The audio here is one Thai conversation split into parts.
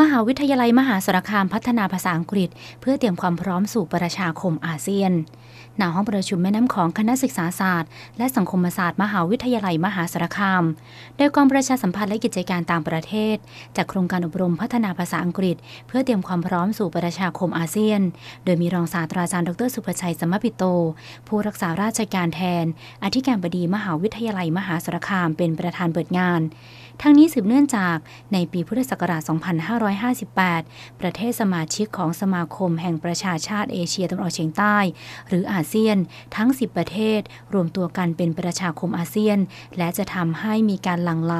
มหาวิทยาลัยมหาสารคามพัฒนาภาษาอังกฤษ เพื่อเตรียมความพร้อมสู่ประชาคมอาเซียนาห้องประชุมแม่น้ำของคณะศึกษาศาสตร์ และสังคมศาสตร์มหาวิทยาลัยมหาสารคามโดยกองประชาสัมพันธ์และกิจการต่างประเทศจากโครงการอบรมพัฒนาภาษาอังกฤษ เพื่อเตรียมความพร้อมสู่ประชาคมอาเซียน โดยมีรองศาสตราจารย์ดรสุภชัยสมพิโต ผู้รักษาราชการแทน อธิการบดีมหาวิทยาลัยมหาสารคามเป็นประธานเปิดงาน ทั้งนี้สืบเนื่องจากในปีพุทธศักราช1 5 5 8 ประเทศสมาชิกของสมาคมแห่งประชาชาติเอเชียตะวันออกเฉียงใต้ หรืออาเซียน ทั้ง 10 ประเทศ รวมตัวกันเป็นประชาคมอาเซียน และจะทำให้มีการหลั่งไหล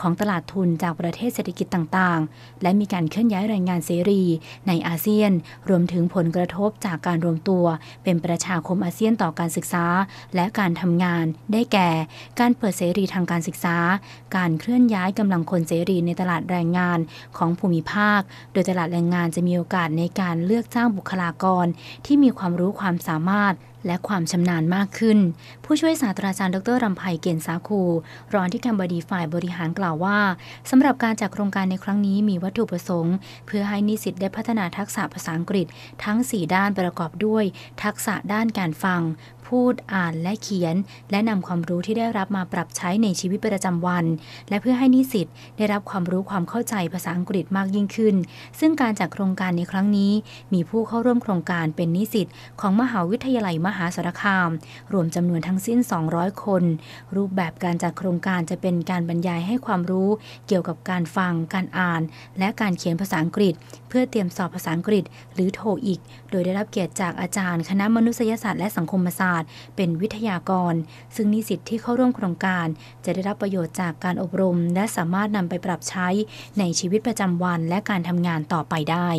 ของตลาดทุนจากประเทศเศรษฐกิจต่าง ๆ และมีการเคลื่อนย้ายแรงงานเสรีในอาเซียน รวมถึงผลกระทบจากการรวมตัว เป็นประชาคมอาเซียนต่อการศึกษาและการทำงาน ได้แก่ การเปิดเสรีทางการศึกษา การเคลื่อนย้ายกำลังคนเสรีในตลาดแรงงานของภูมิมิภาค โดยตลาดแรงงานจะมีโอกาสในการเลือกจ้างบุคลากรที่มีความรู้ความสามารถและความชำนาญมากขึ้น ผู้ช่วยศาสตราจารย์ ดรรำไพเกณฑ์สาคูรองที่การบดีฝ่ายบริหารกล่าวว่าสำหรับการจัดโครงการในครั้งนี้มีวัตถุประสงค์ เพื่อให้นิสิตได้พัฒนาทักษะภาษาอังกฤษทั้ง 4 ด้านประกอบด้วย ทักษะด้านการฟังพูด อ่าน และเขียน และนำความรู้ที่ได้รับมาปรับใช้ในชีวิตประจำวัน และเพื่อให้นิสิตได้รับความรู้ความเข้าใจภาษาอังกฤษมากยิ่งขึ้น ซึ่งการจัดโครงการในครั้งนี้ มีผู้เข้าร่วมโครงการเป็นนิสิตของมหาวิทยาลัยมหาสารคาม รวมจำนวนทั้งสิ้น 200 คน รูปแบบการจัดโครงการจะเป็นการบรรยายให้ความรู้ เกี่ยวกับการฟัง การอ่าน และการเขียนภาษาอังกฤษ เพื่อเตรียมสอบภาษาอังกฤษ หรือโทอีก โดยได้รับเกียรติจากอาจารย์ คณะมนุษยศาสตร์และสังคมศาสตร์สตร์เป็นวิทยากร ซึ่งนิสิตที่เข้าร่วมโครงการ จะได้รับประโยชน์จากการอบรม และสามารถนำไปปรับใช้ในชีวิตประจำวันและการทำงานต่อไปได้